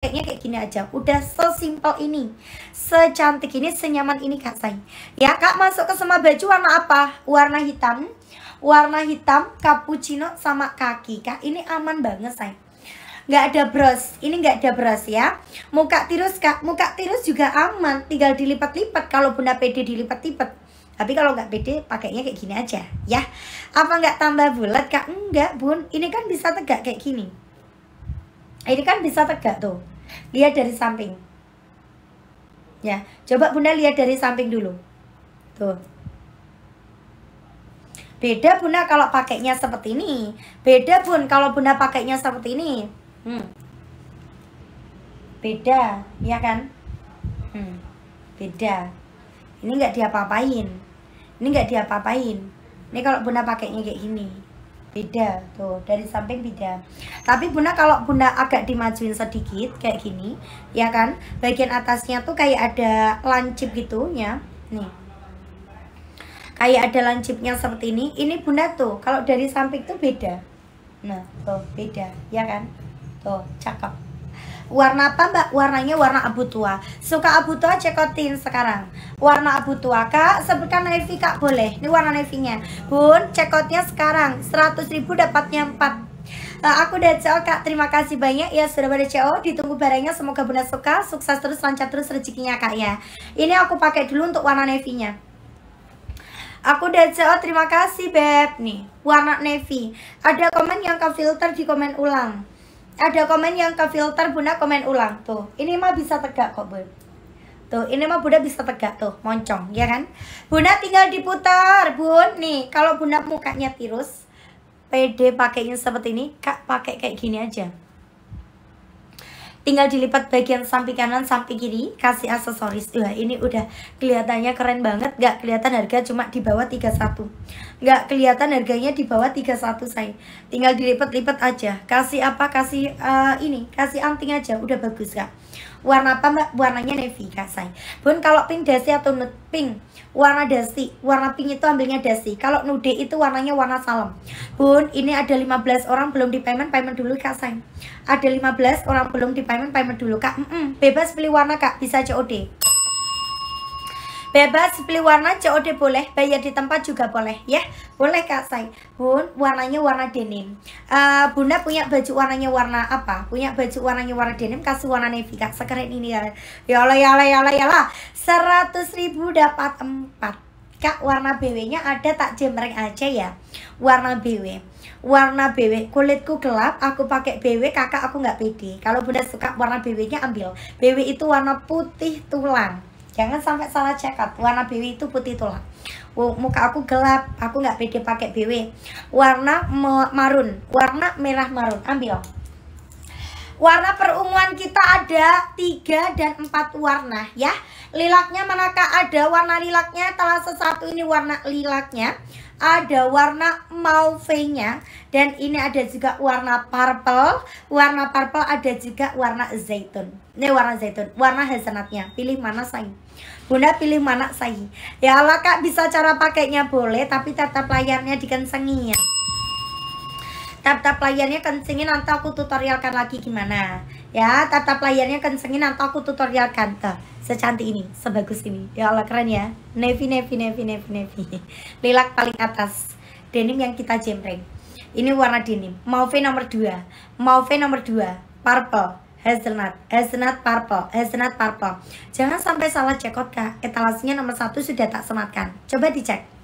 kayaknya kayak gini aja udah sesimpel ini secantik ini senyaman ini kak say ya kak masuk ke semua baju warna apa warna hitam warna hitam cappuccino sama kaki kak ini aman banget say nggak ada bros ini nggak ada bros ya muka tirus kak muka tirus juga aman tinggal dilipat-lipat kalau bunda pede dilipat-lipat tapi kalau nggak pede pakainya kayak gini aja ya apa nggak tambah bulat kak enggak bun ini kan bisa tegak kayak gini ini kan bisa tegak tuh Lihat dari samping. Ya, coba Bunda lihat dari samping dulu. Tuh. Beda Bunda kalau pakainya seperti ini. Beda Bun kalau Bunda pakainya seperti ini. Hmm. Beda, ya kan? Hmm. Beda. Ini nggak diapa-apain. Ini nggak diapa-apain. Ini kalau Bunda pakainya kayak gini beda tuh dari samping beda tapi bunda kalau bunda agak dimajuin sedikit kayak gini ya kan bagian atasnya tuh kayak ada lancip gitu ya nih kayak ada lancipnya seperti ini ini bunda tuh kalau dari samping tuh beda nah tuh beda ya kan tuh cakep Warna apa mbak? Warnanya warna abu tua Suka abu tua cekotin sekarang Warna abu tua kak Sebutkan navy kak boleh Ini warna navy nya Bun cekotnya sekarang 100 ribu dapatnya 4 Nah, eh, aku udah CO kak, terima kasih banyak ya sudah pada CO Ditunggu barangnya, semoga bunda suka Sukses terus, lancar terus rezekinya kak ya Ini aku pakai dulu untuk warna navy-nya Aku udah CO, terima kasih Beb Nih, warna navy Ada komen yang ke filter di komen ulang ada komen yang ke filter bunda komen ulang tuh ini mah bisa tegak kok bun tuh ini mah bunda bisa tegak tuh moncong ya kan bunda tinggal diputar bun nih kalau bunda mukanya tirus pede pakainya seperti ini kak pakai kayak gini aja tinggal dilipat bagian samping kanan samping kiri kasih aksesoris wah ini udah kelihatannya keren banget gak kelihatan harga cuma di bawah 31 gak kelihatan harganya di bawah 31 saya tinggal dilipat-lipat aja kasih apa kasih uh, ini kasih anting aja udah bagus kak warna apa mbak warnanya navy kak saya pun kalau pink dasi atau pink warna dasi warna pink itu ambilnya dasi kalau nude itu warnanya warna salam bun ini ada 15 orang belum di payment payment dulu kak sayang ada 15 orang belum di payment payment dulu kak mm -mm. bebas pilih warna kak bisa COD Bebas beli warna COD boleh, bayar di tempat juga boleh ya. Boleh Kak Sai. Bun, warnanya warna denim. Uh, bunda punya baju warnanya warna apa? Punya baju warnanya warna denim kasih warna navy Kak. Sekeren ini ya. Ya Allah ya Allah ya Allah ya Allah. 100.000 ribu dapat 4. Kak warna BW-nya ada tak jemreng aja ya Warna BW Warna BW kulitku gelap Aku pakai BW kakak aku nggak pede Kalau bunda suka warna BW-nya ambil BW itu warna putih tulang jangan sampai salah check up warna BW itu putih tulang muka aku gelap aku nggak pede pakai BW warna marun warna merah marun ambil Warna perunguan kita ada 3 dan 4 warna ya. Lilaknya manakah ada warna lilaknya? telah satu ini warna lilaknya. Ada warna mauve-nya dan ini ada juga warna purple. Warna purple ada juga warna zaitun. Ini warna zaitun, warna hazelnutnya. Pilih mana say Bunda pilih mana say Ya Allah Kak bisa cara pakainya boleh tapi tetap layarnya dikensengi ya. Tab-tab layarnya kencengin nanti aku tutorialkan lagi gimana. Ya, tab-tab layarnya kencengin nanti aku tutorialkan. Tuh, secantik ini, sebagus ini. Ya Allah, keren ya. Navy, navy, navy, navy, navy. Lilak paling atas. Denim yang kita jempreng. Ini warna denim. Mauve nomor 2. Mauve nomor 2. Purple hazelnut, hazelnut purple, hazelnut purple. Jangan sampai salah cekot kak. Etalasinya nomor satu sudah tak sematkan. Coba dicek.